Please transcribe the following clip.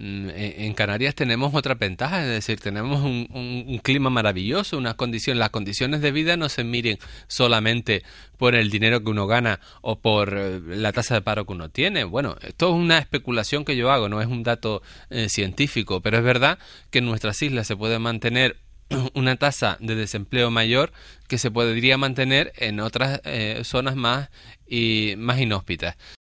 Mm, e, en Canarias tenemos otra ventaja, es decir, tenemos un, clima maravilloso, unas condiciones, las condiciones de vida no se miren solamente por el dinero que uno gana o por eh, la tasa de paro que uno tiene. Bueno, esto es una especulación que yo hago, no es un dato eh, científico, pero es verdad que en nuestras islas se puede mantener una tasa de desempleo mayor que se podría mantener en otras eh, zonas más, y, más inhóspitas.